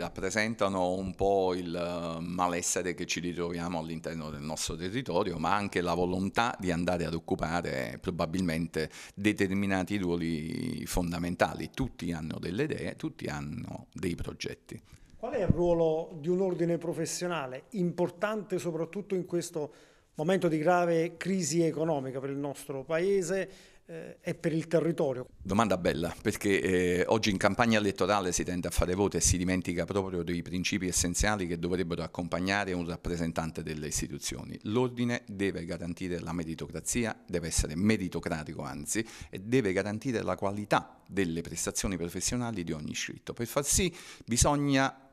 rappresentano un po' il eh, malessere che ci ritroviamo all'interno del nostro territorio, ma anche la volontà di andare ad occupare eh, probabilmente determinati ruoli fondamentali. Tutti hanno delle idee, tutti hanno dei progetti. Qual è il ruolo di un ordine professionale importante soprattutto in questo momento di grave crisi economica per il nostro Paese? e eh, per il territorio. Domanda bella, perché eh, oggi in campagna elettorale si tende a fare voto e si dimentica proprio dei principi essenziali che dovrebbero accompagnare un rappresentante delle istituzioni. L'ordine deve garantire la meritocrazia, deve essere meritocratico anzi, e deve garantire la qualità delle prestazioni professionali di ogni iscritto. Per far sì bisogna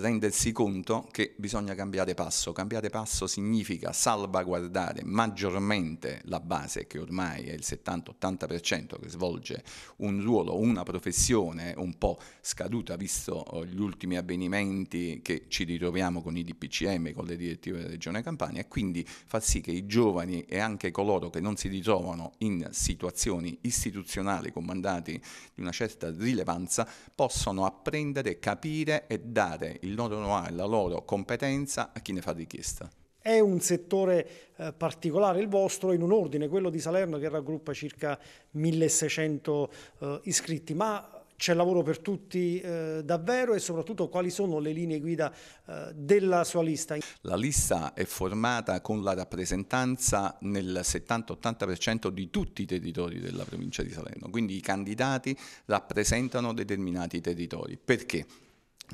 rendersi conto che bisogna cambiare passo. Cambiare passo significa salvaguardare maggiormente la base che ormai è il 70-80% che svolge un ruolo, una professione un po' scaduta visto oh, gli ultimi avvenimenti che ci ritroviamo con i DPCM, con le direttive della Regione Campania e quindi far sì che i giovani e anche coloro che non si ritrovano in situazioni istituzionali con mandati di una certa rilevanza possano apprendere, capire e dare il loro know-how e la loro competenza a chi ne fa richiesta. È un settore eh, particolare il vostro in un ordine, quello di Salerno che raggruppa circa 1600 eh, iscritti, ma c'è lavoro per tutti eh, davvero e soprattutto quali sono le linee guida eh, della sua lista? La lista è formata con la rappresentanza nel 70-80% di tutti i territori della provincia di Salerno, quindi i candidati rappresentano determinati territori. Perché?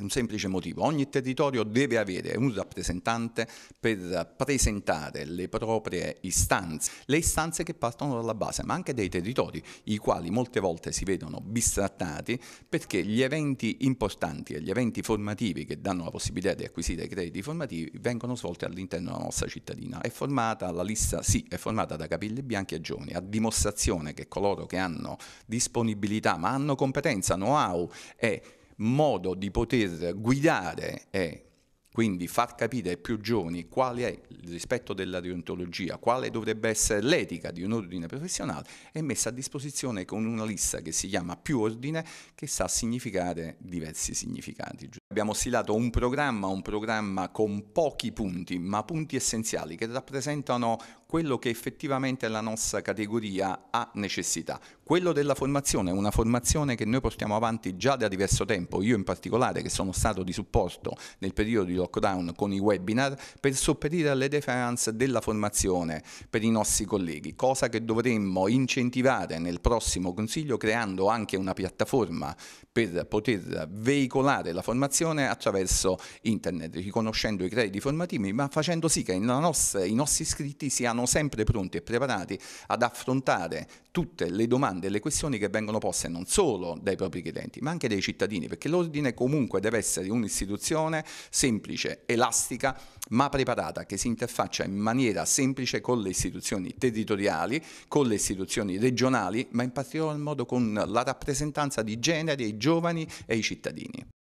un semplice motivo, ogni territorio deve avere un rappresentante per presentare le proprie istanze, le istanze che partono dalla base, ma anche dei territori, i quali molte volte si vedono bistrattati perché gli eventi importanti e gli eventi formativi che danno la possibilità di acquisire crediti formativi vengono svolti all'interno della nostra cittadina. È formata la lista, sì, è formata da capelli bianchi e giovani, a dimostrazione che coloro che hanno disponibilità ma hanno competenza, know-how e modo di poter guidare e quindi far capire ai più giovani qual è il rispetto della deontologia, quale dovrebbe essere l'etica di un ordine professionale, è messa a disposizione con una lista che si chiama più ordine, che sa significare diversi significati. Abbiamo stilato un programma, un programma con pochi punti, ma punti essenziali che rappresentano quello che effettivamente la nostra categoria ha necessità. Quello della formazione, una formazione che noi portiamo avanti già da diverso tempo, io in particolare che sono stato di supporto nel periodo di lockdown con i webinar per sopperire alle defiance della formazione per i nostri colleghi, cosa che dovremmo incentivare nel prossimo Consiglio creando anche una piattaforma per poter veicolare la formazione formazione attraverso internet, riconoscendo i crediti formativi, ma facendo sì che nostra, i nostri iscritti siano sempre pronti e preparati ad affrontare tutte le domande e le questioni che vengono poste non solo dai propri clienti, ma anche dai cittadini, perché l'ordine comunque deve essere un'istituzione semplice, elastica, ma preparata, che si interfaccia in maniera semplice con le istituzioni territoriali, con le istituzioni regionali, ma in particolar modo con la rappresentanza di genere, i giovani e i cittadini.